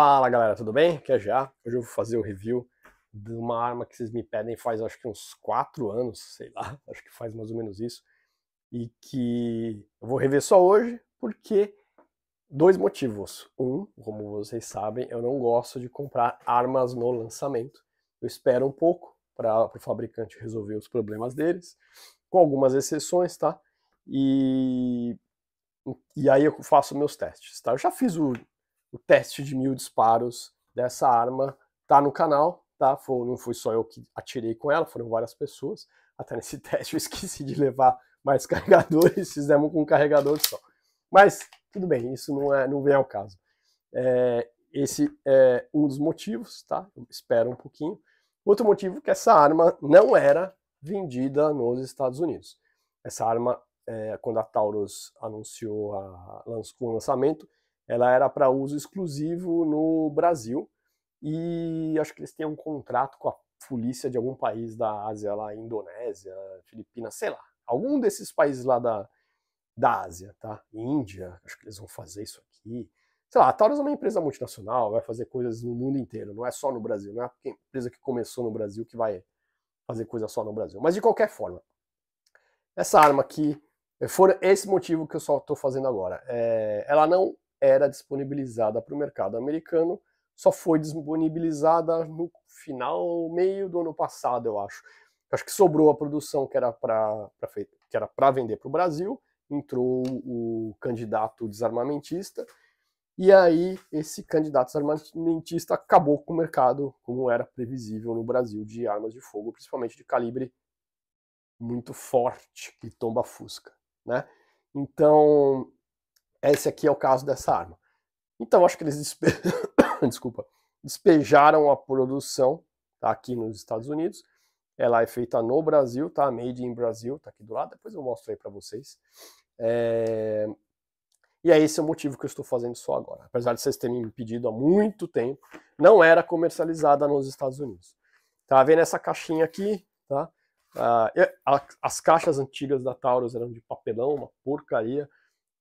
Fala galera, tudo bem? Aqui é já. Hoje eu vou fazer o review de uma arma que vocês me pedem faz acho que uns 4 anos, sei lá, acho que faz mais ou menos isso. E que eu vou rever só hoje porque dois motivos. Um, como vocês sabem, eu não gosto de comprar armas no lançamento. Eu espero um pouco para o fabricante resolver os problemas deles, com algumas exceções, tá? E, e aí eu faço meus testes, tá? Eu já fiz o o teste de mil disparos dessa arma tá no canal, tá? Foi, não fui só eu que atirei com ela, foram várias pessoas. Até nesse teste eu esqueci de levar mais carregadores, fizemos com um carregador só. Mas tudo bem, isso não, é, não vem ao caso. É, esse é um dos motivos, tá? Espera um pouquinho. Outro motivo é que essa arma não era vendida nos Estados Unidos. Essa arma, é, quando a Taurus anunciou a, o lançamento, ela era para uso exclusivo no Brasil e acho que eles têm um contrato com a polícia de algum país da Ásia, lá Indonésia, Filipinas, sei lá, algum desses países lá da, da Ásia, tá? Índia, acho que eles vão fazer isso aqui. Sei lá, a Taurus é uma empresa multinacional, vai fazer coisas no mundo inteiro, não é só no Brasil, não é a empresa que começou no Brasil que vai fazer coisa só no Brasil. Mas de qualquer forma, essa arma aqui, eh, for esse motivo que eu só estou fazendo agora. É, ela não era disponibilizada para o mercado americano, só foi disponibilizada no final, meio do ano passado, eu acho. Acho que sobrou a produção que era para vender para o Brasil, entrou o candidato desarmamentista, e aí esse candidato desarmamentista acabou com o mercado, como era previsível no Brasil, de armas de fogo, principalmente de calibre muito forte, que tomba fusca, né? Então, esse aqui é o caso dessa arma. Então acho que eles despe... Desculpa. despejaram a produção tá, aqui nos Estados Unidos. Ela é feita no Brasil, tá? Made in Brasil, tá aqui do lado. Depois eu mostro aí para vocês. É... E é esse o motivo que eu estou fazendo só agora. Apesar de vocês terem me pedido há muito tempo, não era comercializada nos Estados Unidos. Tá vendo essa caixinha aqui, tá? Ah, as caixas antigas da Taurus eram de papelão, uma porcaria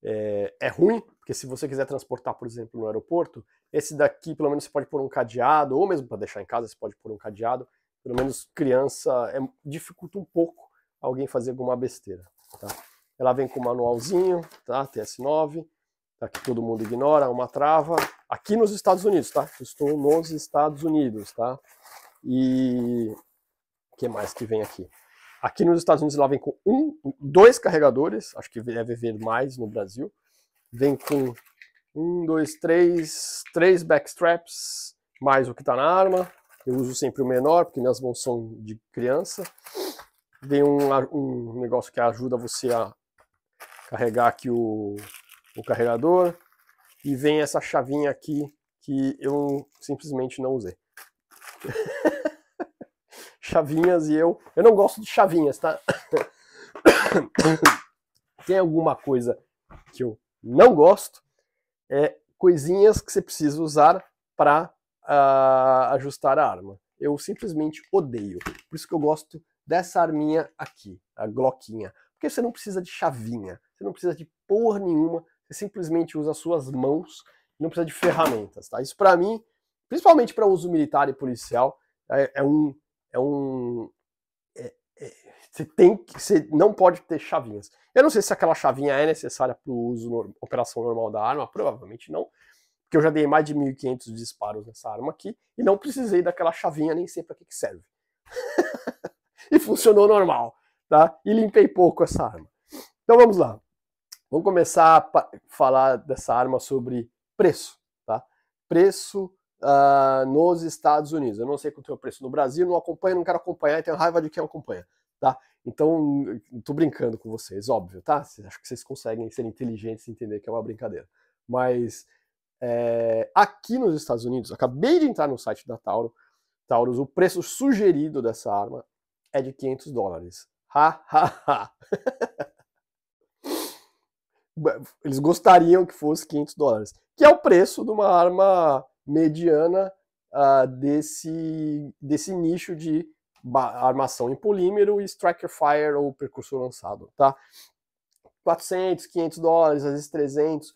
é, é ruim, porque se você quiser transportar, por exemplo, no aeroporto, esse daqui pelo menos você pode pôr um cadeado, ou mesmo para deixar em casa você pode pôr um cadeado. Pelo menos criança é, dificulta um pouco alguém fazer alguma besteira. Tá? Ela vem com o manualzinho, tá? TS9, tá? que todo mundo ignora, uma trava. Aqui nos Estados Unidos, tá? Estou nos Estados Unidos, tá? E o que mais que vem aqui? Aqui nos Estados Unidos ela vem com um, dois carregadores, acho que deve vir mais no Brasil. Vem com um, dois, três, três backstraps, mais o que está na arma. Eu uso sempre o menor, porque minhas mãos são de criança. Vem um, um negócio que ajuda você a carregar aqui o, o carregador. E vem essa chavinha aqui que eu simplesmente não usei. Chavinhas e eu. Eu não gosto de Chavinhas, tá? Tem alguma coisa que eu não gosto, é coisinhas que você precisa usar para uh, ah, ajustar a arma. Eu simplesmente odeio. Por isso que eu gosto dessa arminha aqui, a Glockinha. Porque você não precisa de chavinha, você não precisa de porra nenhuma, você simplesmente usa suas mãos, não precisa de ferramentas, tá? Isso para mim, principalmente para uso militar e policial, é, é um é um. É, é, você tem que. Você não pode ter chavinhas. Eu não sei se aquela chavinha é necessária para o uso, no, operação normal da arma, provavelmente não, porque eu já dei mais de 1.500 disparos nessa arma aqui e não precisei daquela chavinha, nem sei para que, que serve. e funcionou normal, tá? E limpei pouco essa arma. Então vamos lá. Vamos começar a falar dessa arma sobre preço, tá? Preço uh, nos Estados Unidos. Eu não sei quanto é o preço no Brasil, não acompanho, não quero acompanhar, e tenho raiva de quem acompanha, tá? Então, tô brincando com vocês, óbvio, tá? Acho que vocês conseguem ser inteligentes e entender que é uma brincadeira. Mas é, aqui nos Estados Unidos, acabei de entrar no site da Tauro, Taurus, o preço sugerido dessa arma é de 500 dólares. Ha, ha, ha. Eles gostariam que fosse 500 dólares, que é o preço de uma arma mediana uh, desse, desse nicho de armação em polímero e striker fire ou percurso lançado, tá? 400, 500 dólares, às vezes 300.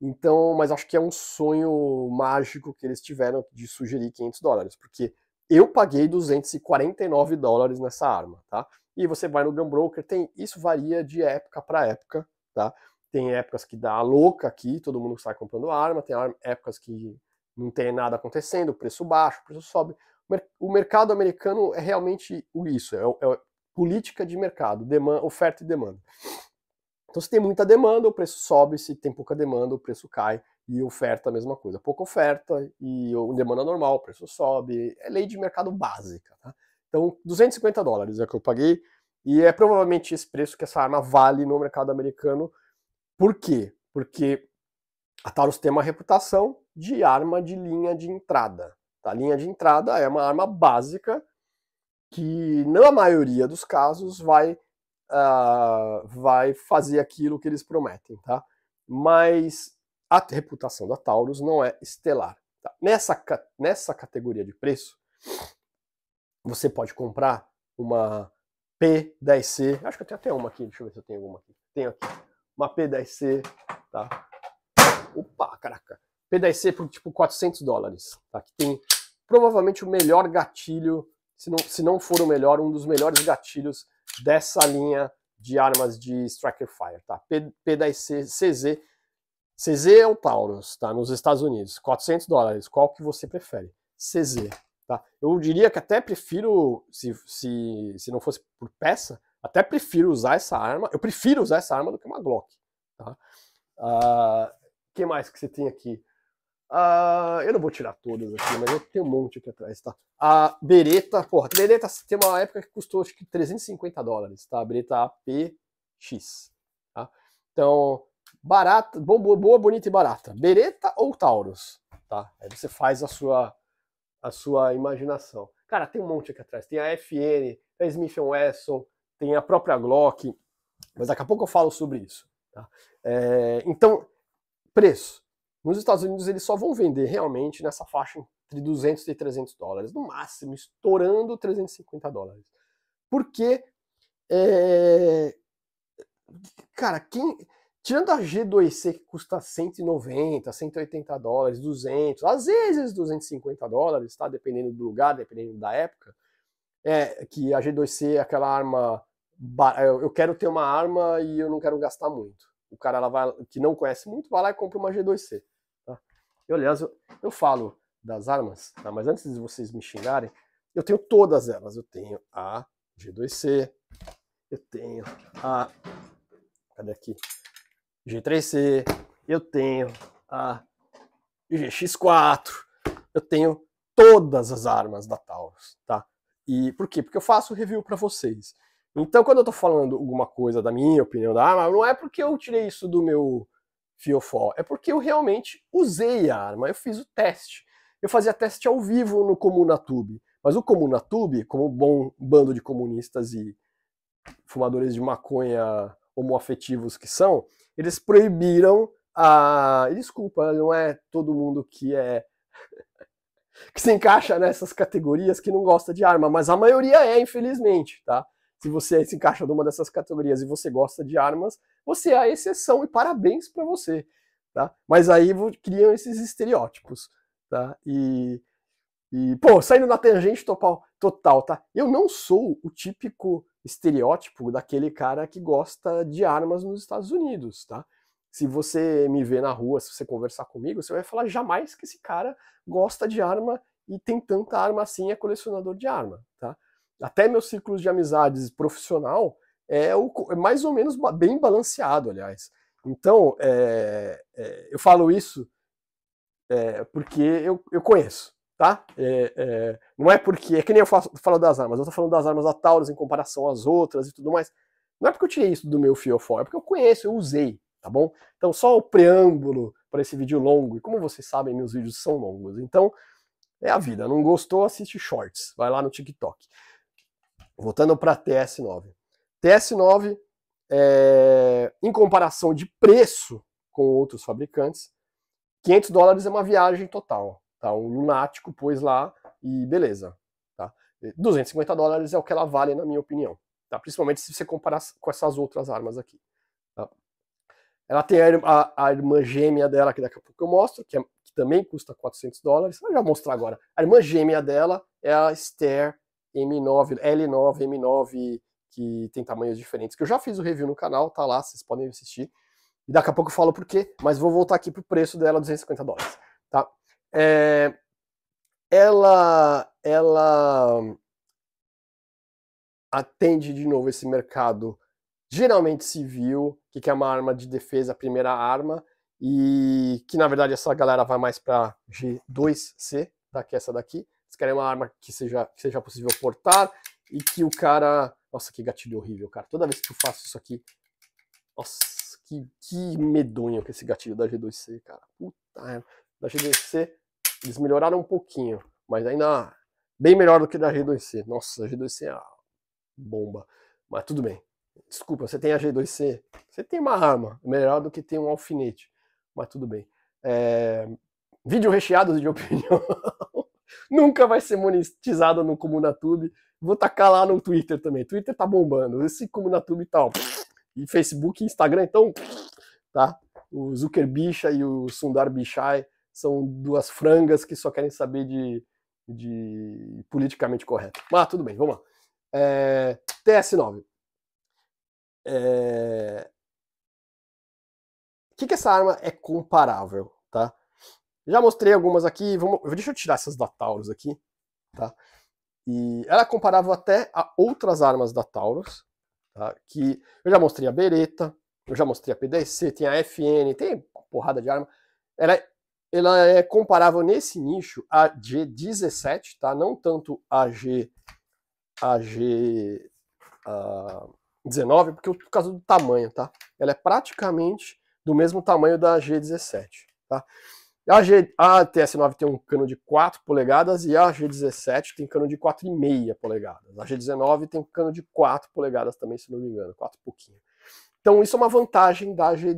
Então, mas acho que é um sonho mágico que eles tiveram de sugerir 500 dólares, porque eu paguei 249 dólares nessa arma, tá? E você vai no Gunbroker, tem isso varia de época para época, tá? Tem épocas que dá louca aqui, todo mundo sai comprando arma, tem épocas que não tem nada acontecendo, preço baixo, preço sobe. O mercado americano é realmente isso, é, é política de mercado, demanda, oferta e demanda. Então, se tem muita demanda, o preço sobe, se tem pouca demanda, o preço cai, e oferta a mesma coisa. Pouca oferta e demanda normal, o preço sobe, é lei de mercado básica. Tá? Então, 250 dólares é o que eu paguei, e é provavelmente esse preço que essa arma vale no mercado americano. Por quê? Porque a Taurus tem uma reputação, de arma de linha de entrada. A tá? linha de entrada é uma arma básica que, na maioria dos casos, vai, uh, vai fazer aquilo que eles prometem, tá? Mas a reputação da Taurus não é estelar. Tá? Nessa, nessa categoria de preço, você pode comprar uma P10C, acho que eu tenho até uma aqui, deixa eu ver se eu tenho alguma aqui. Tenho aqui, uma P10C, tá? Opa, caraca PDC por tipo 400 dólares. Tá? Que tem provavelmente o melhor gatilho, se não, se não for o melhor, um dos melhores gatilhos dessa linha de armas de Striker Fire. Tá? P, 10 c CZ. CZ é o Taurus, tá? nos Estados Unidos. 400 dólares. Qual que você prefere? CZ. Tá? Eu diria que até prefiro, se, se, se não fosse por peça, até prefiro usar essa arma. Eu prefiro usar essa arma do que uma Glock. Tá? Uh, que mais que você tem aqui? Uh, eu não vou tirar todas aqui, mas eu tenho um monte aqui atrás, tá? A Beretta, porra, a Beretta tem uma época que custou acho que 350 dólares, tá? A Beretta APX, tá? Então, barata, boa, boa, bonita e barata. Beretta ou Taurus, tá? Aí você faz a sua, a sua imaginação. Cara, tem um monte aqui atrás. Tem a FN, a Smith Wesson, tem a própria Glock, mas daqui a pouco eu falo sobre isso, tá? É, então, preço. Nos Estados Unidos eles só vão vender realmente nessa faixa entre 200 e 300 dólares, no máximo, estourando 350 dólares. Porque, é... cara, quem... tirando a G2C que custa 190, 180 dólares, 200, às vezes 250 dólares, tá? Dependendo do lugar, dependendo da época, é que a G2C é aquela arma, eu quero ter uma arma e eu não quero gastar muito. O cara ela vai, que não conhece muito vai lá e compra uma G2C. Eu, aliás, eu, eu falo das armas, tá? mas antes de vocês me xingarem, eu tenho todas elas. Eu tenho a G2C, eu tenho a. Cadê aqui? G3C, eu tenho a GX4, eu tenho todas as armas da Taurus, tá? E por quê? Porque eu faço review para vocês. Então, quando eu tô falando alguma coisa da minha opinião da arma, não é porque eu tirei isso do meu fiofó, é porque eu realmente usei a arma, eu fiz o teste. Eu fazia teste ao vivo no Comunatube, mas o Comunatube, como bom bando de comunistas e fumadores de maconha homoafetivos que são, eles proibiram a... Desculpa, não é todo mundo que é... que se encaixa nessas categorias que não gosta de arma, mas a maioria é, infelizmente, tá? se você se encaixa numa dessas categorias e você gosta de armas, você é a exceção e parabéns para você, tá? Mas aí criam esses estereótipos, tá? E, e pô, saindo na tangente total, total, tá? Eu não sou o típico estereótipo daquele cara que gosta de armas nos Estados Unidos, tá? Se você me ver na rua, se você conversar comigo, você vai falar jamais que esse cara gosta de arma e tem tanta arma assim, é colecionador de arma, tá? até meus círculos de amizades profissional é, o, é mais ou menos bem balanceado, aliás. Então, é, é, eu falo isso é, porque eu, eu conheço, tá? É, é, não é porque. É que nem eu faço, falo das armas, eu estou falando das armas da Taurus em comparação às outras e tudo mais. Não é porque eu tirei isso do meu fiofó, é porque eu conheço, eu usei, tá bom? Então, só o preâmbulo para esse vídeo longo, e como vocês sabem, meus vídeos são longos, então é a vida. Não gostou, assiste shorts, vai lá no TikTok. Voltando para TS9. TS9, é, em comparação de preço com outros fabricantes, 500 dólares é uma viagem total. Tá? Um lunático pôs lá e beleza. Tá? 250 dólares é o que ela vale, na minha opinião. Tá? Principalmente se você comparar com essas outras armas aqui. Tá? Ela tem a, a, a, irmã gêmea dela, que daqui a pouco eu mostro, que, é, que também custa 400 dólares. Eu já vou mostrar agora. A irmã gêmea dela é a Stair M9, L9, M9, que tem tamanhos diferentes, que eu já fiz o review no canal, tá lá, vocês podem assistir. E daqui a pouco eu falo por quê, mas vou voltar aqui pro preço dela, 250 dólares, tá? É, ela, ela atende de novo esse mercado geralmente civil, que é uma arma de defesa, a primeira arma, e que na verdade essa galera vai mais para G2C, tá? que é essa daqui, querem uma arma que seja, que seja possível portar e que o cara. Nossa, que gatilho horrível, cara. Toda vez que eu faço isso aqui. Nossa, que, que medonho que esse gatilho da G2C, cara. Puta Da G2C, eles melhoraram um pouquinho, mas ainda bem melhor do que da G2C. Nossa, a G2C é uma bomba. Mas tudo bem. Desculpa, você tem a G2C? Você tem uma arma, melhor do que tem um alfinete. Mas tudo bem. É... Vídeo recheado de opinião. nunca vai ser monetizada no Comunatube. Vou tacar lá no Twitter também. Twitter tá bombando. Esse Comunatube e tá, tal. E Facebook e Instagram, então, tá? O Zucker Bicha e o Sundar Bichai são duas frangas que só querem saber de, de politicamente correto. Mas tudo bem, vamos lá. É, TS9. É... O que, que essa arma é comparável? Já mostrei algumas aqui, vamos, deixa eu tirar essas da Taurus aqui, tá? E ela é comparável até a outras armas da Taurus, tá? Que eu já mostrei a Beretta, eu já mostrei a PDC, tem a FN, tem porrada de arma. Ela é, ela é comparável nesse nicho a G17, tá? Não tanto a G a G a 19, porque por causa do tamanho, tá? Ela é praticamente do mesmo tamanho da G17, tá? A, G, a TS9 tem um cano de 4 polegadas e a G17 tem cano de 4,5 polegadas. A G19 tem cano de 4 polegadas também, se não me engano, 4 pouquinho. Então isso é uma vantagem da, G,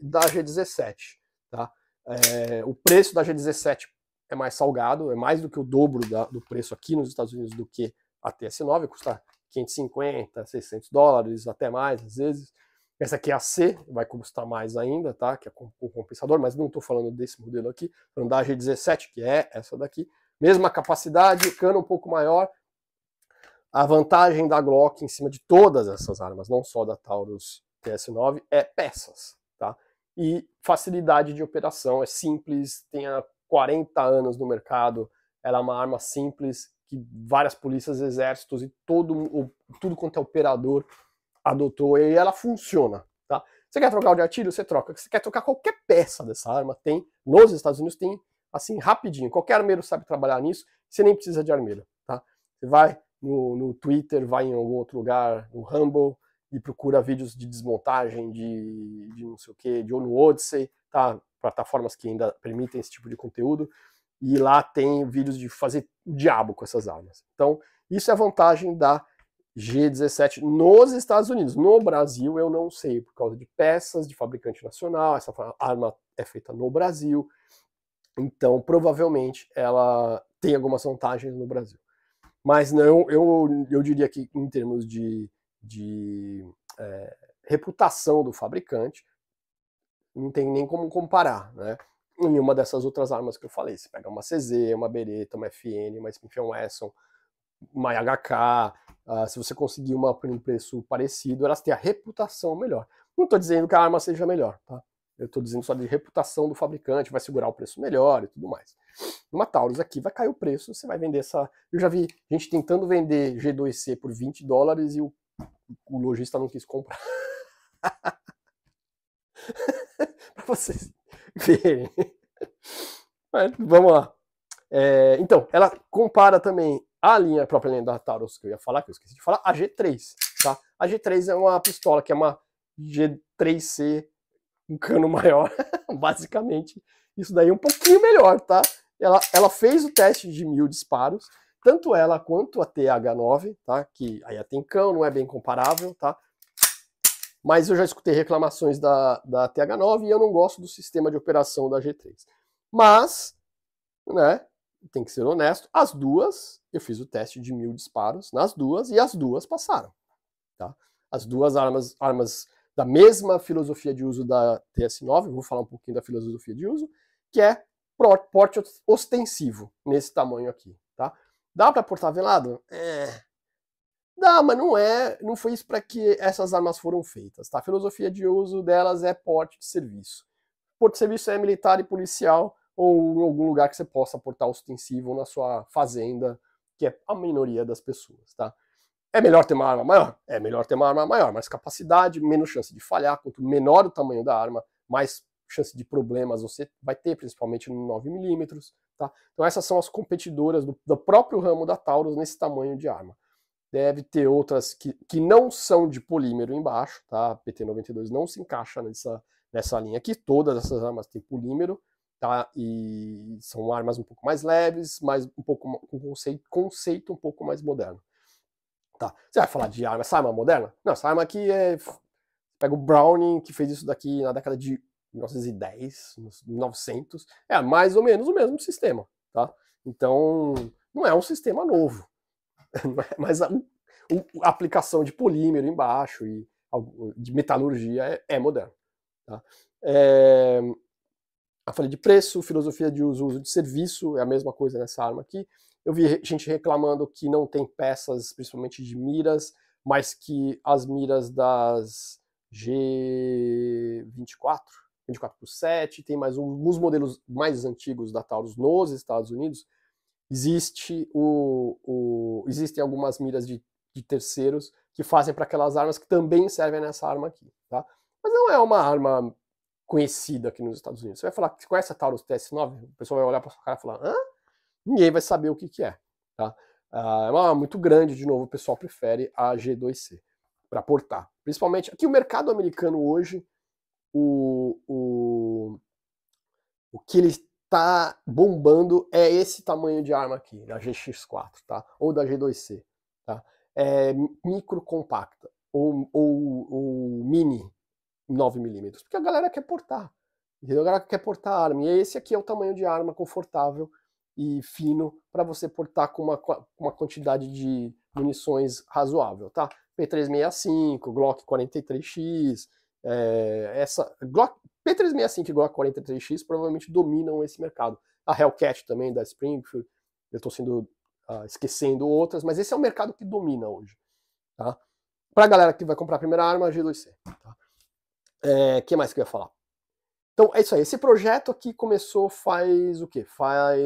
da G17. Tá? É, o preço da G17 é mais salgado, é mais do que o dobro da, do preço aqui nos Estados Unidos do que a TS9, custa 550, 600 dólares, até mais às vezes. Essa aqui é a C, vai custar mais ainda, tá? Que é o compensador, mas não estou falando desse modelo aqui. Andagem 17, que é essa daqui. Mesma capacidade, cano um pouco maior. A vantagem da Glock em cima de todas essas armas, não só da Taurus TS9, é peças, tá? E facilidade de operação, é simples, tem 40 anos no mercado, ela é uma arma simples que várias polícias, exércitos e todo tudo quanto é operador adotou e ela funciona, tá? Você quer trocar o de artilho? Você troca. Você quer trocar qualquer peça dessa arma? Tem. Nos Estados Unidos tem, assim, rapidinho. Qualquer armeiro sabe trabalhar nisso, você nem precisa de armeiro, tá? Você vai no, no Twitter, vai em algum outro lugar, no Humble, e procura vídeos de desmontagem de, de não sei o que, de ONU Odyssey, tá? Plataformas que ainda permitem esse tipo de conteúdo. E lá tem vídeos de fazer o diabo com essas armas. Então, isso é a vantagem da G17 nos Estados Unidos. No Brasil eu não sei, por causa de peças de fabricante nacional, essa arma é feita no Brasil, então provavelmente ela tem algumas vantagens no Brasil. Mas não, eu, eu diria que em termos de, de é, reputação do fabricante, não tem nem como comparar, né? Nenhuma dessas outras armas que eu falei. Você pega uma CZ, uma Beretta, uma FN, uma Smith Wesson, MyHK, uh, ah, se você conseguir uma por um preço parecido, elas têm a reputação melhor. Não estou dizendo que a arma seja melhor, tá? Eu estou dizendo só de reputação do fabricante, vai segurar o preço melhor e tudo mais. Uma Taurus aqui vai cair o preço, você vai vender essa. Eu já vi gente tentando vender G2C por 20 dólares e o, o lojista não quis comprar. para vocês verem. Mas, vamos lá. É, então, ela compara também a linha, a própria linha da Taurus que eu ia falar, que eu esqueci de falar, a G3, tá? A G3 é uma pistola que é uma G3C, um cano maior, basicamente. Isso daí é um pouquinho melhor, tá? Ela, ela fez o teste de mil disparos, tanto ela quanto a TH9, tá? Que aí tem cão não é bem comparável, tá? Mas eu já escutei reclamações da, da TH9 e eu não gosto do sistema de operação da G3. Mas, né, tem que ser honesto, as duas, eu fiz o teste de mil disparos nas duas e as duas passaram. Tá? As duas armas, armas da mesma filosofia de uso da TS9, vou falar um pouquinho da filosofia de uso, que é porte ostensivo, nesse tamanho aqui. Tá? Dá para portar velado? É. Dá, mas não é, não foi isso para que essas armas foram feitas. Tá? A filosofia de uso delas é porte de serviço. Porte de serviço é militar e policial, ou em algum lugar que você possa portar ostensivo na sua fazenda, que é a minoria das pessoas, tá? É melhor ter uma arma maior? É melhor ter uma arma maior, mais capacidade, menos chance de falhar, quanto menor o tamanho da arma, mais chance de problemas você vai ter, principalmente no 9mm, tá? Então essas são as competidoras do, do próprio ramo da Taurus nesse tamanho de arma. Deve ter outras que, que não são de polímero embaixo, tá? A PT-92 não se encaixa nessa, nessa linha aqui, todas essas armas têm polímero, tá? E são armas um pouco mais leves, mas um pouco com um conceito, conceito um pouco mais moderno. Tá. Você vai falar de arma, essa arma moderna? Não, essa arma aqui é pega o Browning que fez isso daqui na década de 1910, 1900, é mais ou menos o mesmo sistema, tá? Então, não é um sistema novo. É, mas a, a, aplicação de polímero embaixo e de metalurgia é, é moderna, tá? É, eu falei de preço, filosofia de uso, uso de serviço, é a mesma coisa nessa arma aqui. Eu vi gente reclamando que não tem peças, principalmente de miras, mas que as miras das G24, 24 por 7, tem mais um, uns modelos mais antigos da Taurus nos Estados Unidos. Existe o, o existem algumas miras de, de terceiros que fazem para aquelas armas que também servem nessa arma aqui, tá? Mas não é uma arma conhecida aqui nos Estados Unidos. Você vai falar que conhece a Taurus TS9, o pessoal vai olhar para sua cara e falar, hã? Ninguém vai saber o que, que é. Tá? Ah, é uma muito grande, de novo, o pessoal prefere a G2C para portar. Principalmente aqui o mercado americano hoje, o, o, o que ele está bombando é esse tamanho de arma aqui, da GX4, tá? Ou da G2C, tá? É micro compacta ou, ou, ou mini, 9mm, porque a galera quer portar. Entendeu? A galera quer portar arma. E esse aqui é o tamanho de arma confortável e fino para você portar com uma, uma quantidade de munições razoável, tá? P365, Glock 43X, é, eh, essa Glock, P365 e Glock 43X provavelmente dominam esse mercado. A Hellcat também, da Springfield, eu estou sendo ah, esquecendo outras, mas esse é o mercado que domina hoje, tá? Para a galera que vai comprar a primeira arma, a G2C, tá? É, que mais que eu ia falar? Então é isso aí. Esse projeto aqui começou faz o quê? Faz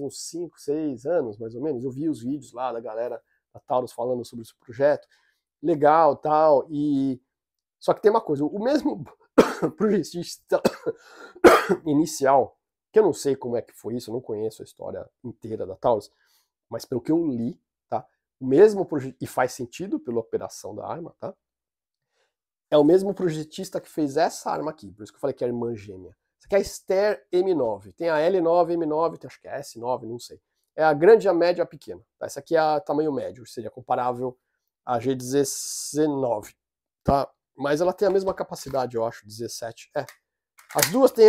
uns 5, 6 anos, mais ou menos. Eu vi os vídeos lá da galera da Taurus falando sobre esse projeto. Legal, tal. E só que tem uma coisa, o mesmo projetista inicial, que eu não sei como é que foi isso, eu não conheço a história inteira da Taurus, mas pelo que eu li, tá? O mesmo e faz sentido pela operação da arma, tá? é o mesmo projetista que fez essa arma aqui, por isso que eu falei que é a irmã gêmea. Essa aqui é a Ster M9, tem a L9, M9, tem, acho que é a S9, não sei. É a grande, a média, a pequena. Tá? Essa aqui é a tamanho médio, seria comparável à G19, tá? Mas ela tem a mesma capacidade, eu acho, 17, é. As duas têm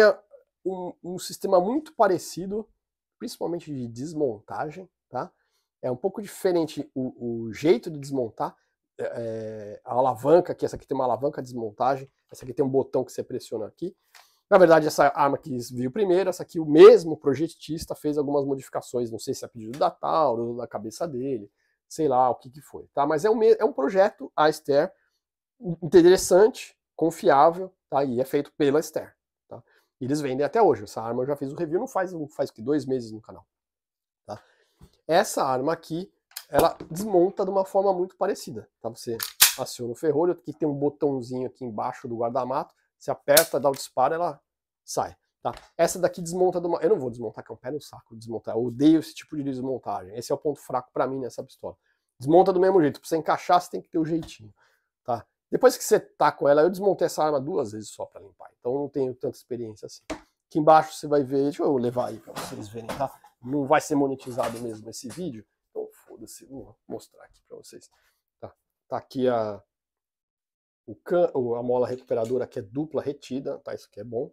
um, um sistema muito parecido, principalmente de desmontagem, tá? É um pouco diferente o, o jeito de desmontar, é, a alavanca, que essa aqui tem uma alavanca de desmontagem, essa aqui tem um botão que você pressiona aqui. Na verdade, essa arma que viu primeiro, essa aqui, o mesmo projetista fez algumas modificações, não sei se é pedido da ou da cabeça dele, sei lá o que, que foi, tá? Mas é um, é um projeto, a Esther, interessante, confiável, tá? E é feito pela Esther, tá? E eles vendem até hoje, essa arma eu já fiz o um review, não faz, não faz que dois meses no canal, tá? Essa arma aqui ela desmonta de uma forma muito parecida, tá? Você aciona o ferrolho, aqui tem um botãozinho aqui embaixo do guardamato, você aperta, dá o disparo, ela sai, tá? Essa daqui desmonta de uma... Eu não vou desmontar, que é um pé no saco desmontar, eu odeio esse tipo de desmontagem, esse é o ponto fraco para mim nessa pistola. Desmonta do mesmo jeito, pra você encaixar você tem que ter o um jeitinho, tá? Depois que você tá com ela, eu desmontei essa arma duas vezes só para limpar, então eu não tenho tanta experiência assim. Aqui embaixo você vai ver, deixa eu levar aí para vocês verem, tá? Não vai ser monetizado mesmo esse vídeo, Foda-se, vou mostrar aqui para vocês. Tá, tá aqui a, o can, a mola recuperadora que é dupla retida, tá? Isso aqui é bom.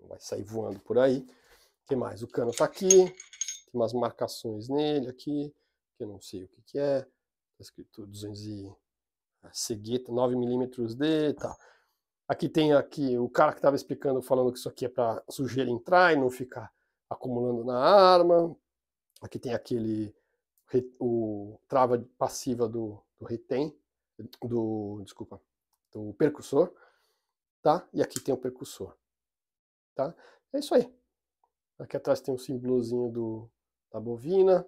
Não vai sair voando por aí. O que mais? O cano tá aqui. Tem umas marcações nele aqui, que eu não sei o que, que é. Tá escrito 200 e... A cegueta, 9mm de... Tá. Aqui tem aqui o cara que estava explicando, falando que isso aqui é para sujeira entrar e não ficar acumulando na arma. Aqui tem aquele o trava passiva do, do retém, do, desculpa, do percursor, tá? E aqui tem o percursor, tá? É isso aí. Aqui atrás tem um símbolozinho do, da bovina,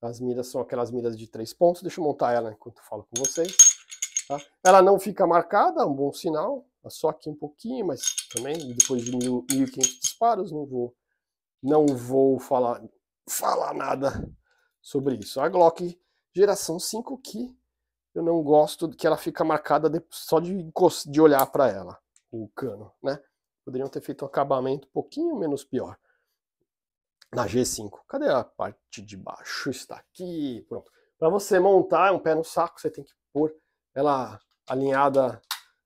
as miras são aquelas miras de três pontos, deixa eu montar ela enquanto eu falo com vocês. Tá? Ela não fica marcada, é um bom sinal, é só aqui um pouquinho, mas também depois de 1.500 disparos, não vou, não vou falar, falar nada sobre isso. A Glock geração 5 que eu não gosto que ela fica marcada de, só de, de olhar para ela, o cano, né? Poderiam ter feito um acabamento um pouquinho menos pior. Na G5. Cadê a parte de baixo? Está aqui. Pronto. Para você montar um pé no saco, você tem que pôr ela alinhada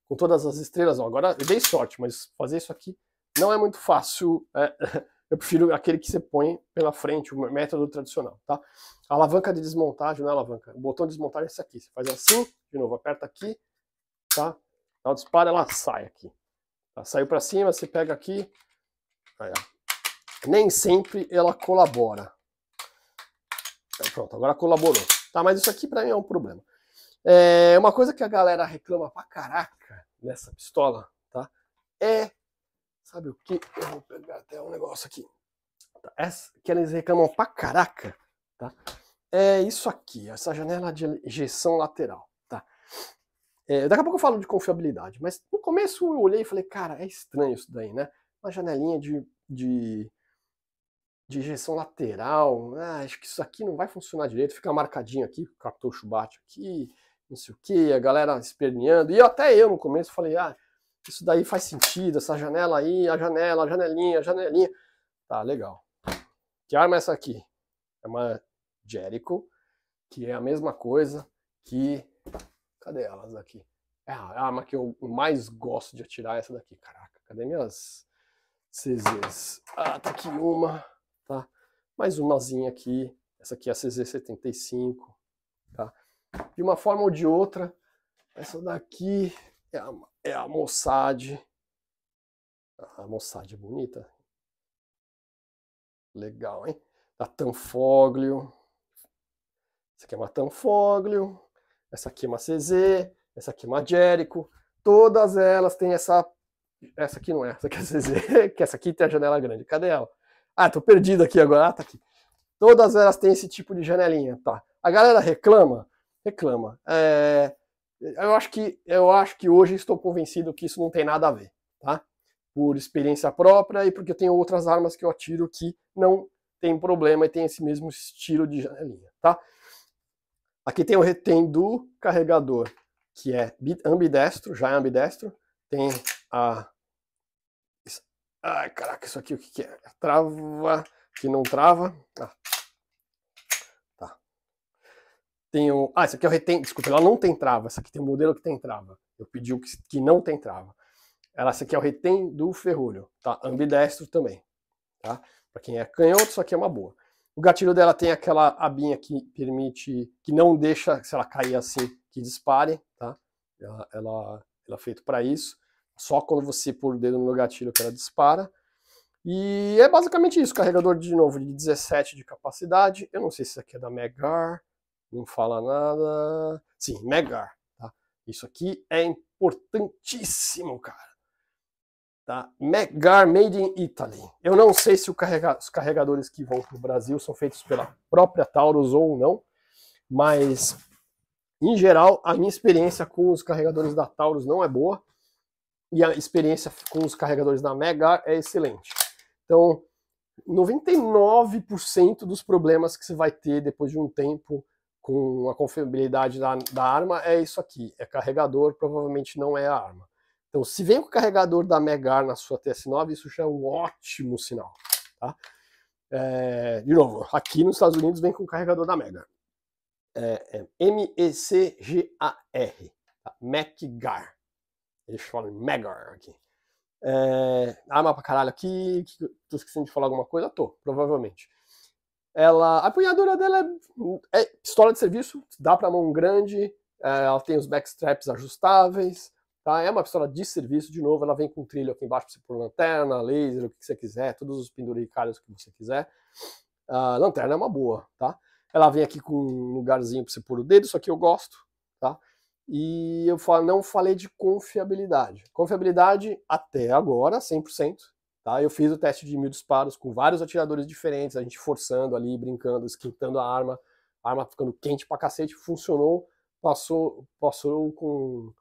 com todas as estrelas. Ó, agora eu dei sorte, mas fazer isso aqui não é muito fácil. É. eu prefiro aquele que você põe pela frente, o método tradicional, tá? A alavanca de desmontagem, não é alavanca, o botão de desmontagem é esse aqui. Você faz assim, de novo, aperta aqui, tá? Ela dispara, ela sai aqui. Ela Saiu para cima, você pega aqui, aí, ó. Nem sempre ela colabora. Então, pronto, agora colaborou. Tá, mas isso aqui para mim é um problema. É, uma coisa que a galera reclama pra caraca nessa pistola, tá? É Sabe o que? Eu vou pegar até um negócio aqui. Tá, essa que eles reclamam pra caraca, tá? É isso aqui, essa janela de injeção lateral, tá? É, daqui a pouco eu falo de confiabilidade, mas no começo eu olhei e falei, cara, é estranho isso daí, né? Uma janelinha de, de, de injeção lateral, ah, acho que isso aqui não vai funcionar direito, fica marcadinho aqui, o cartucho bate aqui, não sei o que, a galera esperneando, e até eu no começo falei, ah, isso daí faz sentido, essa janela aí, a janela, a janelinha, a janelinha. Tá, legal. Que arma é essa aqui? É uma Jericho, que é a mesma coisa que... Cadê elas aqui? É a é arma que eu mais gosto de atirar, é essa daqui. Caraca, cadê minhas CZs? Ah, tá aqui uma, tá? Mais umazinha aqui. Essa aqui é a CZ75, tá? De uma forma ou de outra, essa daqui é a, é a Mossad. A Mossad é bonita. Legal, hein? A Tanfoglio. Essa aqui é uma Tanfoglio. Essa aqui é uma CZ. Essa aqui é uma Jericho. Todas elas têm essa. Essa aqui não é, essa aqui é a CZ, que essa aqui tem a janela grande. Cadê ela? Ah, tô perdido aqui agora. Ah, tá aqui. Todas elas têm esse tipo de janelinha, tá? A galera reclama? Reclama. É, eu acho que eu acho que hoje estou convencido que isso não tem nada a ver, tá? Por experiência própria e porque eu tenho outras armas que eu atiro que não tem problema e tem esse mesmo estilo de janelinha, tá? Aqui tem o retém do carregador, que é ambidestro, já é ambidestro. Tem a... Ai, caraca, isso aqui o que, que é? Trava que não trava. Ah, ah, essa aqui é o retém. Desculpa, ela não tem trava. Essa aqui tem um modelo que tem trava. Eu pedi o que, que não tem trava. Ela, essa aqui é o retém do ferrolho, tá? Ambidestro também, tá? Para quem é canhoto, isso aqui é uma boa. O gatilho dela tem aquela abinha que permite, que não deixa, se ela cair assim, que dispare, tá? Ela, ela, ela é feito para isso. Só quando você pôr o dedo no gatilho que ela dispara. E é basicamente isso. Carregador de novo de 17 de capacidade. Eu não sei se isso aqui é da Megar não fala nada. Sim, Megar Tá? Isso aqui é importantíssimo, cara. Tá? Megar Made in Italy. Eu não sei se carrega, os carregadores que vão para o Brasil são feitos pela própria Taurus ou não, mas em geral a minha experiência com os carregadores da Taurus não é boa e a experiência com os carregadores da Megar é excelente. Então, 99% dos problemas que você vai ter depois de um tempo com a confiabilidade da, da arma é isso aqui, é carregador, provavelmente não é a arma. Então, se vem com o carregador da Megar na sua TS9, isso já é um ótimo sinal, tá? É, de novo, aqui nos Estados Unidos vem com o carregador da Megar É, é M-E-C-G-A-R. Tá? MacGar. Eles falam Megar aqui. É, arma pra caralho aqui. Tô esquecendo de falar alguma coisa? Tô, provavelmente. Ela, a punhadura dela é, é pistola de serviço, dá para mão grande, é, ela tem os backstraps ajustáveis, tá? É uma pistola de serviço, de novo, ela vem com trilho aqui embaixo para você pôr lanterna, laser, o que você quiser, todos os penduricalhos que você quiser. a lanterna é uma boa, tá? Ela vem aqui com um lugarzinho para você pôr o dedo, isso aqui eu gosto, tá? E eu não falei de confiabilidade. Confiabilidade, até agora, 100%, Tá? Eu fiz o teste de mil disparos com vários atiradores diferentes, a gente forçando ali, brincando, esquentando a arma, a arma ficando quente pra cacete, funcionou, passou, passou com,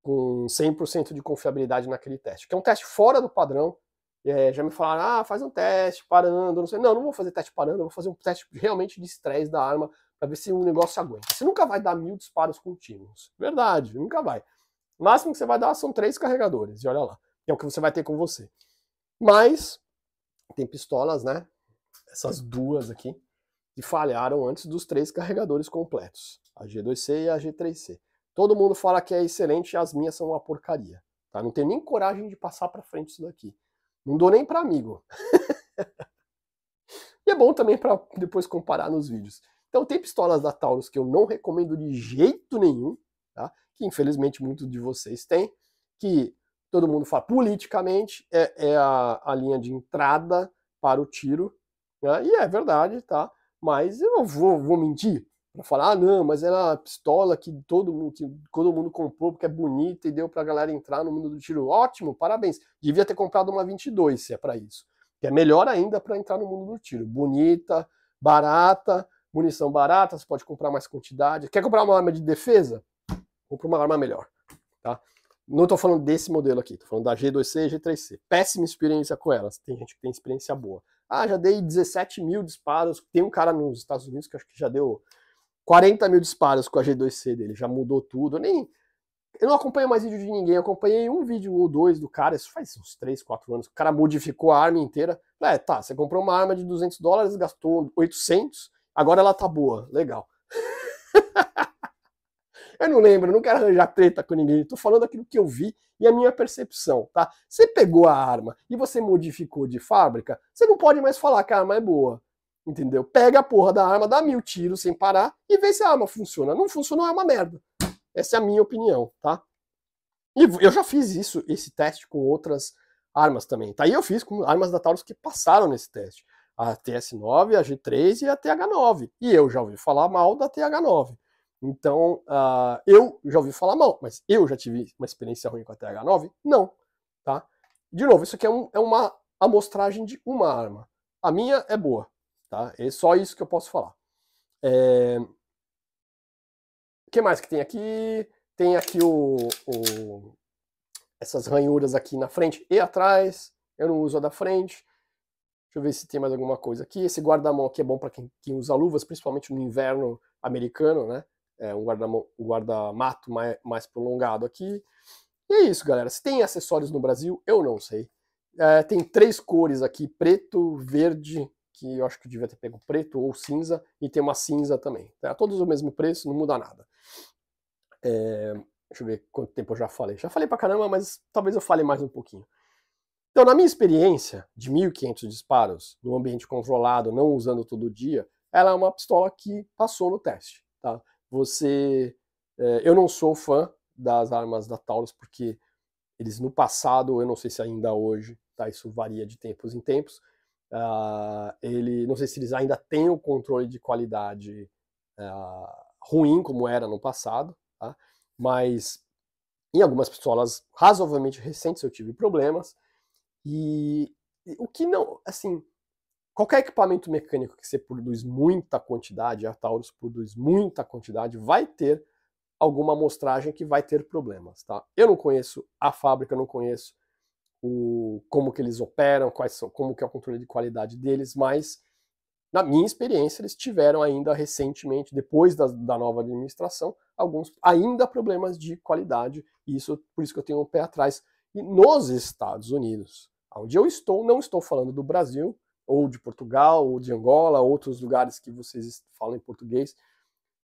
com 100% de confiabilidade naquele teste, que é um teste fora do padrão, é, já me falaram, ah, faz um teste parando, não sei. Não, não vou fazer teste parando, vou fazer um teste realmente de estresse da arma para ver se o negócio aguenta. Você nunca vai dar mil disparos contínuos. Verdade, nunca vai. O máximo que você vai dar são três carregadores, e olha lá. É o que você vai ter com você. Mas tem pistolas, né? Essas duas aqui, que falharam antes dos três carregadores completos, a G2C e a G3C. Todo mundo fala que é excelente, e as minhas são uma porcaria. Tá? Não tenho nem coragem de passar para frente isso daqui. Não dou nem para amigo. e é bom também para depois comparar nos vídeos. Então tem pistolas da Taurus que eu não recomendo de jeito nenhum, tá? que infelizmente muitos de vocês têm, que todo mundo fala, politicamente é, é a, a, linha de entrada para o tiro, né? e é verdade, tá? Mas eu vou, vou mentir para falar, ah, não, mas era a pistola que todo mundo, que todo mundo comprou porque é bonita e deu para a galera entrar no mundo do tiro. Ótimo, parabéns. Devia ter comprado uma 22, se é para isso. Que é melhor ainda para entrar no mundo do tiro. Bonita, barata, munição barata, você pode comprar mais quantidade. Quer comprar uma arma de defesa? Compra uma arma melhor, tá? Não estou falando desse modelo aqui, estou falando da G2C e G3C. Péssima experiência com elas, tem gente que tem experiência boa. Ah, já dei 17 mil disparos. Tem um cara nos Estados Unidos que acho que já deu 40 mil disparos com a G2C dele, já mudou tudo. Eu nem. Eu não acompanho mais vídeo de ninguém, eu acompanhei um vídeo ou dois do cara, isso faz uns 3, 4 anos. O cara modificou a arma inteira. É, tá, você comprou uma arma de 200 dólares, gastou 800, agora ela tá boa, legal. Eu não lembro, não quero arranjar treta com ninguém. Estou falando aquilo que eu vi e a minha percepção, tá? Você pegou a arma e você modificou de fábrica, você não pode mais falar que a arma é boa. Entendeu? Pega a porra da arma, dá mil tiros sem parar e vê se a arma funciona. Não funcionou, é uma merda. Essa é a minha opinião, tá? E eu já fiz isso, esse teste com outras armas também, tá? E eu fiz com armas da Taurus que passaram nesse teste. A TS9, a G3 e a TH9. E eu já ouvi falar mal da TH9. Então, uh, eu já ouvi falar mal, mas eu já tive uma experiência ruim com a TH9? Não, tá? De novo, isso aqui é, um, é uma amostragem de uma arma. A minha é boa, tá? É só isso que eu posso falar. É... O que mais que tem aqui? Tem aqui o, o... essas ranhuras aqui na frente e atrás. Eu não uso a da frente. Deixa eu ver se tem mais alguma coisa aqui. Esse guarda-mão aqui é bom para quem, quem usa luvas, principalmente no inverno americano, né? é, um guarda-mato guarda mais, mais prolongado aqui. E é isso, galera. Se tem acessórios no Brasil, eu não sei. É, tem três cores aqui, preto, verde, que eu acho que eu devia ter pego preto ou cinza, e tem uma cinza também. é Todos o mesmo preço, não muda nada. É, deixa eu ver quanto tempo eu já falei. Já falei pra caramba, mas talvez eu fale mais um pouquinho. Então, na minha experiência de 1.500 disparos, num ambiente controlado, não usando todo dia, ela é uma pistola que passou no teste. Tá? Você, é, eu não sou fã das armas da Taurus porque eles no passado, eu não sei se ainda hoje, tá? Isso varia de tempos em tempos. Uh, ele, não sei se eles ainda têm o controle de qualidade uh, ruim como era no passado, tá? Mas em algumas pistolas razoavelmente recentes eu tive problemas e o que não, assim, qualquer equipamento mecânico que você produz muita quantidade, a Taurus produz muita quantidade, vai ter alguma amostragem que vai ter problemas, tá? Eu não conheço a fábrica, eu não conheço o como que eles operam, quais são, como que é o controle de qualidade deles, mas na minha experiência eles tiveram ainda recentemente, depois da, da nova administração, alguns ainda problemas de qualidade e isso por isso que eu tenho um pé atrás. E nos Estados Unidos, onde eu estou, não estou falando do Brasil, ou de Portugal, ou de Angola, outros lugares que vocês falam em português.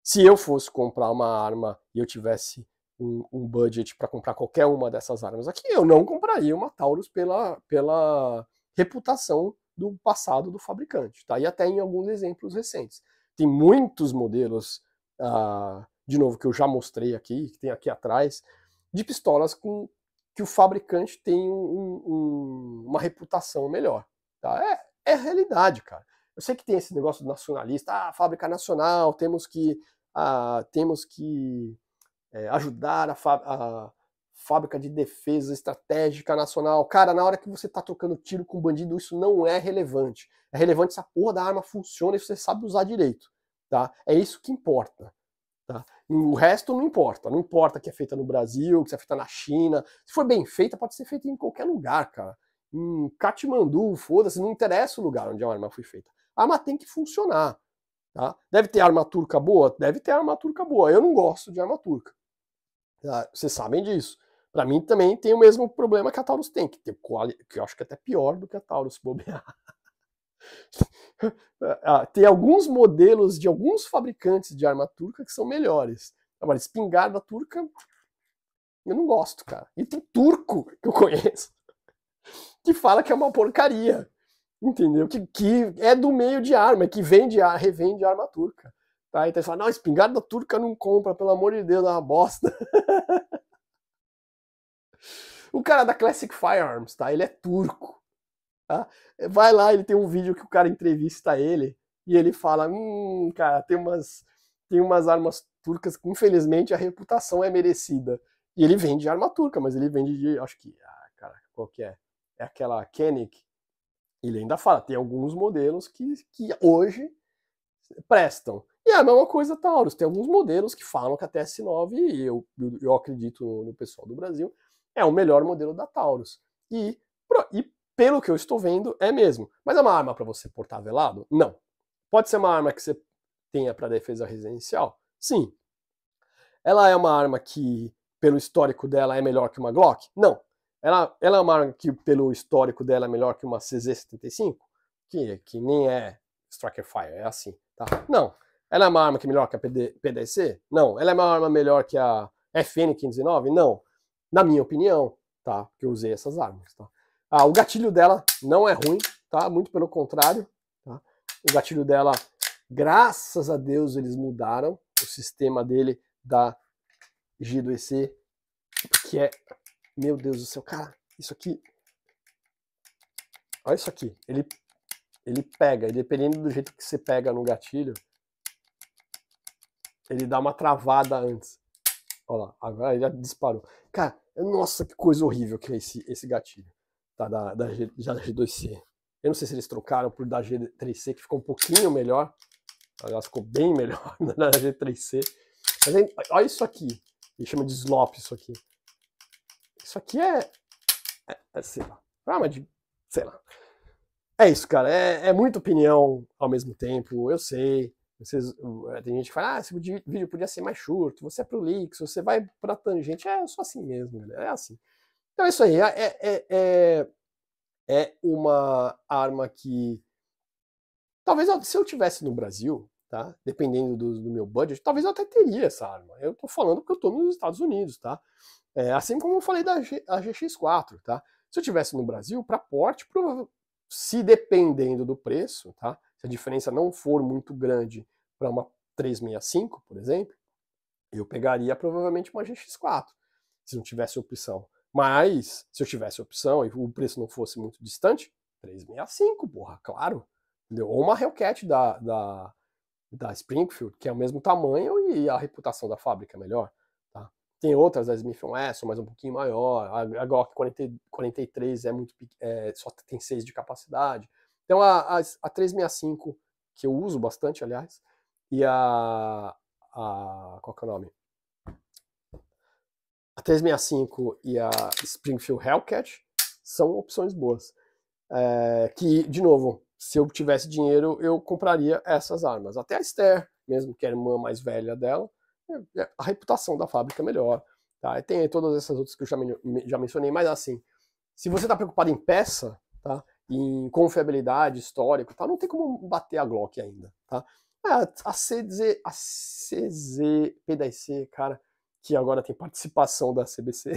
Se eu fosse comprar uma arma e eu tivesse um, um budget para comprar qualquer uma dessas armas aqui, eu não compraria uma Taurus pela, pela reputação do passado do fabricante, tá? E até em alguns exemplos recentes. Tem muitos modelos, uh, de novo, que eu já mostrei aqui, que tem aqui atrás, de pistolas com que o fabricante tem um, um, uma reputação melhor, tá? É, é realidade, cara. Eu sei que tem esse negócio nacionalista, ah, fábrica nacional, temos que, ah, temos que é, ajudar a, a, fábrica de defesa estratégica nacional. Cara, na hora que você tá trocando tiro com bandido, isso não é relevante. É relevante se a porra da arma funciona e você sabe usar direito, tá? É isso que importa, tá? O resto não importa. Não importa que é feita no Brasil, que é feita na China. Se for bem feita, pode ser feita em qualquer lugar, cara em Katmandu, foda-se, não interessa o lugar onde a arma foi feita. A arma tem que funcionar. Tá? Deve ter arma turca boa? Deve ter arma turca boa. Eu não gosto de arma turca. Tá? Vocês sabem disso. Para mim também tem o mesmo problema que a Taurus tem, que, tem, que eu acho que é até pior do que a Taurus bobear. Ah, tem alguns modelos de alguns fabricantes de arma turca que são melhores. Agora, espingarda turca, eu não gosto, cara. E tem turco que eu conheço que fala que é uma porcaria, entendeu? Que, que é do meio de arma, que vende, revende arma turca. Tá? Então ele fala, não, espingarda turca não compra, pelo amor de Deus, é uma bosta. o cara da Classic Firearms, tá? Ele é turco. Tá? Vai lá, ele tem um vídeo que o cara entrevista ele e ele fala, hum, cara, tem umas, tem umas armas turcas que infelizmente a reputação é merecida. E ele vende arma turca, mas ele vende de, acho que, ah, cara, qual que é? é aquela Koenig, ele ainda fala, tem alguns modelos que, que hoje prestam. E é a mesma coisa Taurus, tem alguns modelos que falam que a TS9, e eu, eu acredito no, no pessoal do Brasil, é o melhor modelo da Taurus. E, e pelo que eu estou vendo, é mesmo. Mas é uma arma para você portar velado? Não. Pode ser uma arma que você tenha para defesa residencial? Sim. Ela é uma arma que, pelo histórico dela, é melhor que uma Glock? Não. Ela, ela é uma arma que, pelo histórico dela, é melhor que uma CZ-75, que, que nem é Striker Fire, é assim, tá? Não. Ela é uma arma que é melhor que a PD, PDC? Não. Ela é uma arma melhor que a FN-509? Não. Na minha opinião, tá? Que eu usei essas armas, tá? Ah, o gatilho dela não é ruim, tá? Muito pelo contrário, tá? O gatilho dela, graças a Deus, eles mudaram o sistema dele da G2C, que é meu Deus do céu, cara, isso aqui. Olha isso aqui. Ele, ele pega, e dependendo do jeito que você pega no gatilho, ele dá uma travada antes. Olha lá, agora ele já disparou. Cara, nossa, que coisa horrível que é esse, esse gatilho. Tá, da, da, G, da G2C. Eu não sei se eles trocaram por da G3C, que ficou um pouquinho melhor. Aliás, ficou bem melhor na G3C. Mas olha isso aqui. Ele chama de slop isso aqui. Isso aqui é. É, é sei lá. Programa ah, de. Sei lá. É isso, cara. É, é muita opinião ao mesmo tempo. Eu sei. Vocês, eh, tem gente que fala, ah, esse vídeo podia ser mais curto, você é prolixo, você vai pra tangente. É, eu sou assim mesmo, galera. Né? É assim. Então é isso aí. É, é, é, é, é uma arma que. Talvez se eu tivesse no Brasil, tá? Dependendo do, do, meu budget, talvez eu até teria essa arma. Eu estou falando porque eu estou nos Estados Unidos, tá? É, assim como eu falei da G, GX4, tá? Se eu tivesse no Brasil, para porte, se dependendo do preço, tá? Se a diferença não for muito grande para uma 365, por exemplo, eu pegaria provavelmente uma GX4, se não tivesse opção. Mas, se eu tivesse opção e o preço não fosse muito distante, 365, porra, claro. Entendeu? Ou uma Hellcat da, da da Springfield, que é o mesmo tamanho e a reputação da fábrica é melhor. Tá? Tem outras, a Smith Wesson, mas um pouquinho maior, a, a Glock 40, 43 é muito, é, só tem 6 de capacidade. Então a, a, a 365, que eu uso bastante, aliás, e a, a qual que é o nome? A 365 e a Springfield Hellcat são opções boas. É, que, de novo, se eu tivesse dinheiro, eu compraria essas armas. Até a Esther, mesmo que é a irmã mais velha dela, é, é, a reputação da fábrica é melhor. Tá? E tem todas essas outras que eu já, já mencionei, mas assim, se você está preocupado em peça, tá? em confiabilidade, histórico, tá? não tem como bater a Glock ainda. Tá? É, a, CZ, a CZ, PDC, 10 cara, que agora tem participação da CBC.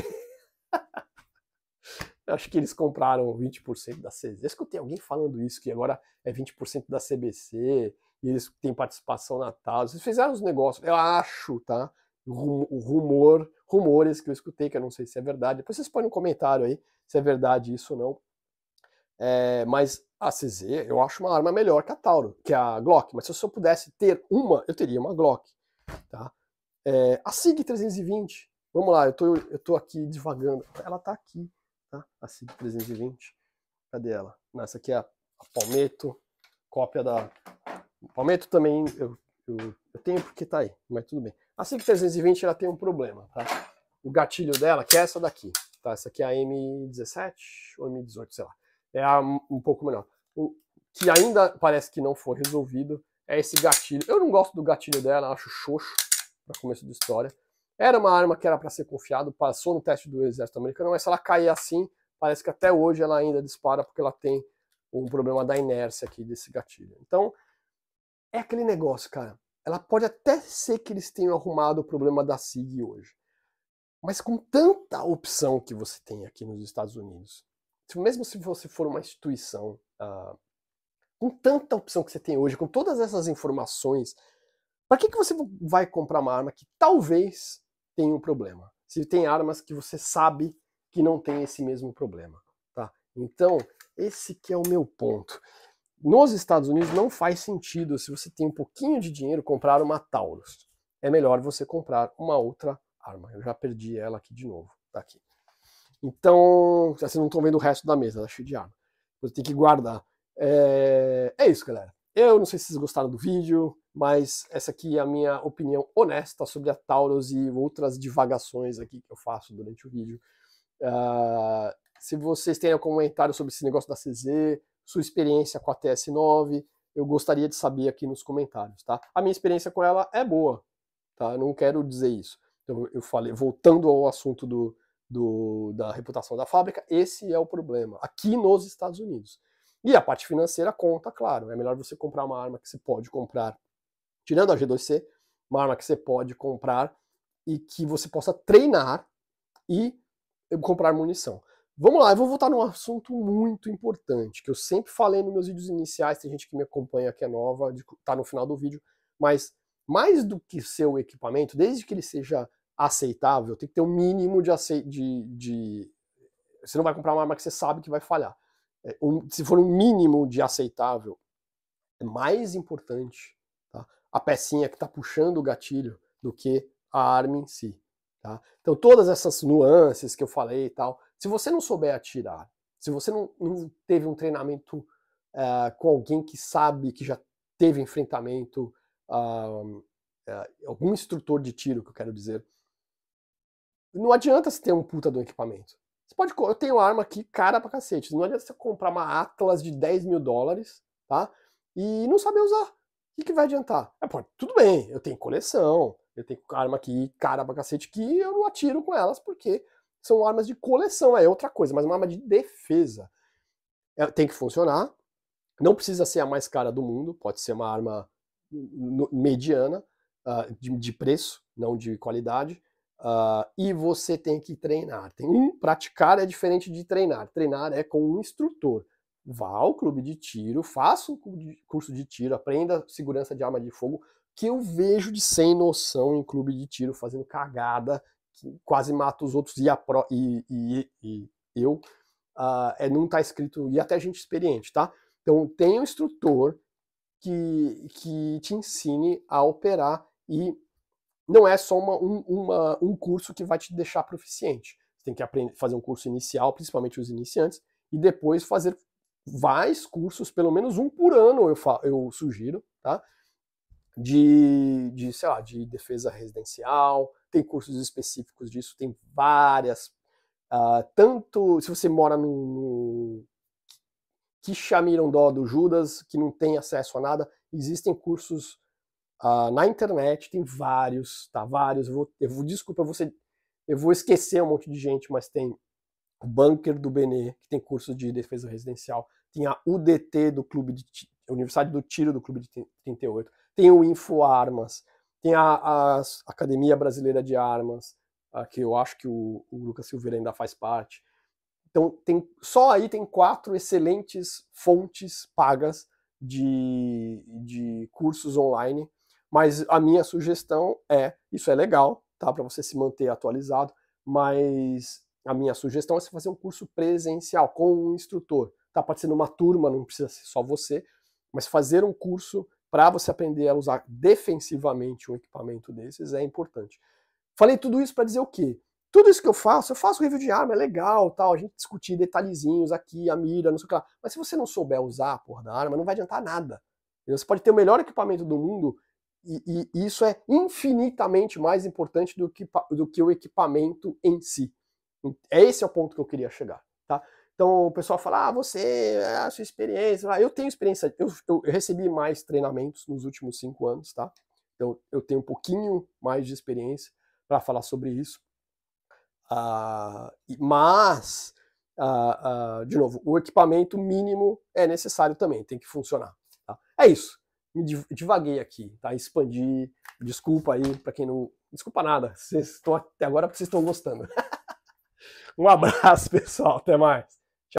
Acho que eles compraram 20% da CZ. Eu escutei alguém falando isso, que agora é 20% da CBC, e eles têm participação na TAS. Eles fizeram os negócios, eu acho, tá? rumor, rumores que eu escutei, que eu não sei se é verdade. Depois vocês põem um comentário aí se é verdade isso ou não. É, mas a CZ eu acho uma arma melhor que a Tauro, que é a Glock. Mas se eu só pudesse ter uma, eu teria uma Glock. Tá? É, a SIG 320. Vamos lá, eu tô, eu tô aqui devagar. Ela tá aqui tá? A SIG 320. Cadê ela? essa aqui é a, Palmetto, cópia da... Palmetto também eu, eu, eu, tenho porque tá aí, mas tudo bem. A SIG 320 ela tem um problema, tá? O gatilho dela, que é essa daqui, tá? Essa aqui é a M17 ou M18, sei lá. É a, um pouco menor. O que ainda parece que não foi resolvido é esse gatilho. Eu não gosto do gatilho dela, acho xoxo para começo de história. Era uma arma que era para ser confiado, passou no teste do exército americano, mas se ela cair assim, parece que até hoje ela ainda dispara porque ela tem um problema da inércia aqui desse gatilho. Então, é aquele negócio, cara. Ela pode até ser que eles tenham arrumado o problema da SIG hoje. Mas com tanta opção que você tem aqui nos Estados Unidos, mesmo se você for uma instituição, ah, com tanta opção que você tem hoje, com todas essas informações, para que, que você vai comprar uma arma que talvez tem um problema. Se tem armas que você sabe que não tem esse mesmo problema, tá? Então, esse que é o meu ponto. Nos Estados Unidos não faz sentido, se você tem um pouquinho de dinheiro, comprar uma Taurus. É melhor você comprar uma outra arma. Eu já perdi ela aqui de novo, tá aqui. Então, vocês não estão vendo o resto da mesa, tá cheio de arma. Você tem que guardar. É, é isso, galera. Eu não sei se vocês gostaram do vídeo, mas essa aqui é a minha opinião honesta sobre a Taurus e outras divagações aqui que eu faço durante o vídeo. Uh, se vocês têm algum comentário sobre esse negócio da CZ, sua experiência com a TS9, eu gostaria de saber aqui nos comentários, tá? A minha experiência com ela é boa, tá? não quero dizer isso. Então, eu falei, voltando ao assunto do, do, da reputação da fábrica, esse é o problema, aqui nos Estados Unidos. E a parte financeira conta, claro. É melhor você comprar uma arma que você pode comprar, tirando a G2C, uma arma que você pode comprar e que você possa treinar e comprar munição. Vamos lá, eu vou voltar num assunto muito importante, que eu sempre falei nos meus vídeos iniciais, tem gente que me acompanha que é nova, tá no final do vídeo, mas mais do que seu equipamento, desde que ele seja aceitável, tem que ter um mínimo de, ace... de, de... Você não vai comprar uma arma que você sabe que vai falhar. É, um, se for um mínimo de aceitável, é mais importante tá? a pecinha que está puxando o gatilho do que a arma em si. Tá? Então, todas essas nuances que eu falei e tal, se você não souber atirar, se você não, não teve um treinamento uh, com alguém que sabe, que já teve enfrentamento, uh, uh, algum instrutor de tiro, que eu quero dizer, não adianta você ter um puta do equipamento. Você pode. Eu tenho uma arma aqui cara pra cacete. Não adianta você comprar uma Atlas de 10 mil dólares, tá? E não saber usar. O que, que vai adiantar? É, tudo bem, eu tenho coleção, eu tenho arma aqui cara pra cacete que eu não atiro com elas porque são armas de coleção, é outra coisa, mas é uma arma de defesa. É, tem que funcionar, não precisa ser a mais cara do mundo, pode ser uma arma hum, mediana, uh, de, de, preço, não de qualidade, uh, e você tem que treinar. Tem um, praticar é diferente de treinar. Treinar é com um instrutor. Vá ao clube de tiro, faça um curso de tiro, aprenda segurança de arma de fogo, que eu vejo de sem noção em clube de tiro fazendo cagada, que quase mata os outros e, pro, e, e, e eu uh, é, não está escrito, e até gente experiente, tá? Então tem um instrutor que, que te ensine a operar e não é só uma, um, uma, um curso que vai te deixar proficiente. Você tem que aprender, fazer um curso inicial, principalmente os iniciantes, e depois fazer vários cursos, pelo menos um por ano, eu, eu sugiro, tá? De, de, sei lá, de defesa residencial, tem cursos específicos disso, tem várias. Uh, tanto se você mora no, no Kishamirandó do Judas, que não tem acesso a nada, existem cursos ah, na internet tem vários, tá? Vários. Eu vou, eu vou, desculpa, eu vou, ser, eu vou esquecer um monte de gente, mas tem o Bunker do Benê, que tem curso de defesa residencial. Tem a UDT do Clube de Universidade do Tiro do Clube de 38. Tem o InfoArmas. Tem a, a Academia Brasileira de Armas, uh, que eu acho que o, o Lucas Silveira ainda faz parte. Então, tem, só aí tem quatro excelentes fontes pagas de, de cursos online mas a minha sugestão é, isso é legal, tá? Para você se manter atualizado, mas a minha sugestão é você fazer um curso presencial com um instrutor. Tá? Pode ser numa turma, não precisa ser só você, mas fazer um curso para você aprender a usar defensivamente um equipamento desses é importante. Falei tudo isso para dizer o quê? Tudo isso que eu faço, eu faço review de arma, é legal, tal, a gente discutir detalhezinhos aqui, a mira, não sei o que lá. Mas se você não souber usar a porra da arma, não vai adiantar nada. Você pode ter o melhor equipamento do mundo e, e, isso é infinitamente mais importante do que, do que o equipamento em si. É esse é o ponto que eu queria chegar, tá? Então o pessoal fala, ah, você, é a sua experiência. Ah, eu tenho experiência, eu, eu, recebi mais treinamentos nos últimos cinco anos, tá? Então eu tenho um pouquinho mais de experiência para falar sobre isso. Ah, mas, ah, ah, de novo, o equipamento mínimo é necessário também, tem que funcionar. Tá? É isso me divaguei aqui, tá? Expandi. Desculpa aí para quem não. Desculpa nada. Vocês estão até agora porque vocês estão gostando. um abraço, pessoal. Até mais.